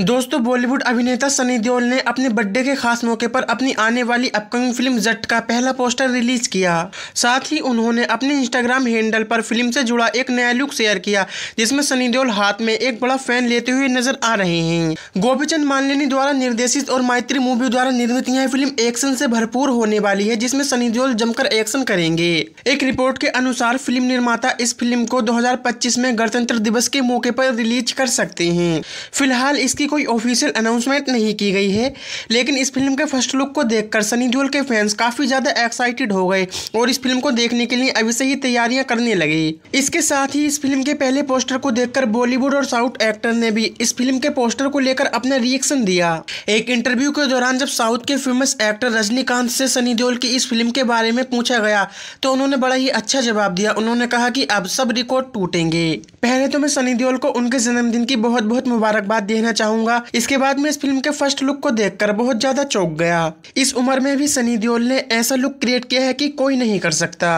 दोस्तों बॉलीवुड अभिनेता सनी देओल ने अपने बर्थडे के खास मौके पर अपनी आने वाली अपकमिंग फिल्म जट का पहला पोस्टर रिलीज किया साथ ही उन्होंने अपने इंस्टाग्राम हैंडल पर फिल्म से जुड़ा एक नया लुक शेयर किया जिसमें सनी देओल हाथ में एक बड़ा फैन लेते हुए नजर आ रहे हैं गोपीचंद मालिनी द्वारा निर्देशित और मैत्री मूवी द्वारा निर्मित यह फिल्म एक्शन से भरपूर होने वाली है जिसमे सनी देओल जमकर एक्शन करेंगे एक रिपोर्ट के अनुसार फिल्म निर्माता इस फिल्म को दो में गणतंत्र दिवस के मौके पर रिलीज कर सकते हैं फिलहाल इसकी इसकी कोई ऑफिशियल अनाउंसमेंट नहीं की गई है लेकिन इस फिल्म के फर्स्ट लुक को देखकर सनी देओल के फैंस काफ़ी ज़्यादा एक्साइटेड हो गए और इस फिल्म को देखने के लिए अभी से ही तैयारियां करने लगे इसके साथ ही इस फिल्म के पहले पोस्टर को देखकर बॉलीवुड और साउथ एक्टर ने भी इस फिल्म के पोस्टर को लेकर अपना रिएक्शन दिया एक इंटरव्यू के दौरान जब साउथ के फेमस एक्टर रजनीकांत से सनी देओल की इस फिल्म के बारे में पूछा गया तो उन्होंने बड़ा ही अच्छा जवाब दिया उन्होंने कहा कि अब सब रिकॉर्ड टूटेंगे पहले तो मैं सनी देओल को उनके जन्मदिन की बहुत बहुत मुबारकबाद देना चाहूँगा चाहूंगा इसके बाद में इस फिल्म के फर्स्ट लुक को देख बहुत ज्यादा चौक गया इस उम्र में भी सनी दियोल ने ऐसा लुक क्रिएट किया है कि कोई नहीं कर सकता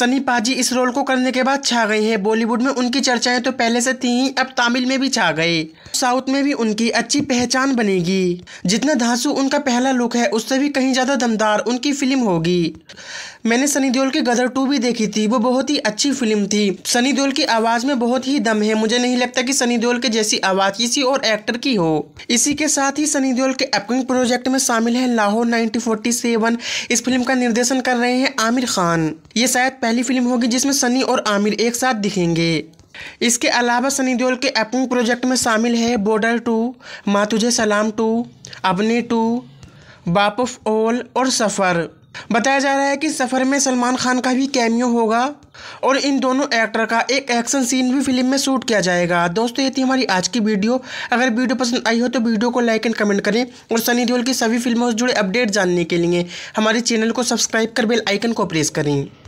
सनी पाजी इस रोल को करने के बाद छा गई है बॉलीवुड में उनकी चर्चाएं तो पहले से थी ही अब तमिल में भी छा गई साउथ में भी उनकी अच्छी पहचान बनेगी जितना धांसू उनका पहला लुक है उससे भी कहीं ज्यादा दमदार उनकी फिल्म होगी मैंने सनी देओल की गदर टू भी देखी थी वो बहुत ही अच्छी फिल्म थी सनी देओल की आवाज में बहुत ही दम है मुझे नहीं लगता कि सनी देओल के जैसी आवाज किसी और एक्टर की की हो इसी के साथ ही सनी देओल के अपकमिंग प्रोजेक्ट में शामिल है लाहौर 1947 इस फिल्म का निर्देशन कर रहे हैं आमिर खान ये शायद पहली फिल्म होगी जिसमें सनी और आमिर एक साथ दिखेंगे इसके अलावा सनी देओल के अपकमिंग प्रोजेक्ट में शामिल है बॉर्डर टू मातुझे सलाम टू अबने टू बाप ऑफ ऑल और सफ़र बताया जा रहा है कि सफ़र में सलमान खान का भी कैमियो होगा और इन दोनों एक्टर का एक एक्शन सीन भी फिल्म में शूट किया जाएगा दोस्तों ये थी हमारी आज की वीडियो अगर वीडियो पसंद आई हो तो वीडियो को लाइक एंड कमेंट करें और सनी देओल की सभी फिल्मों से जुड़े अपडेट जानने के लिए हमारे चैनल को सब्सक्राइब कर बेल आइकन को प्रेस करें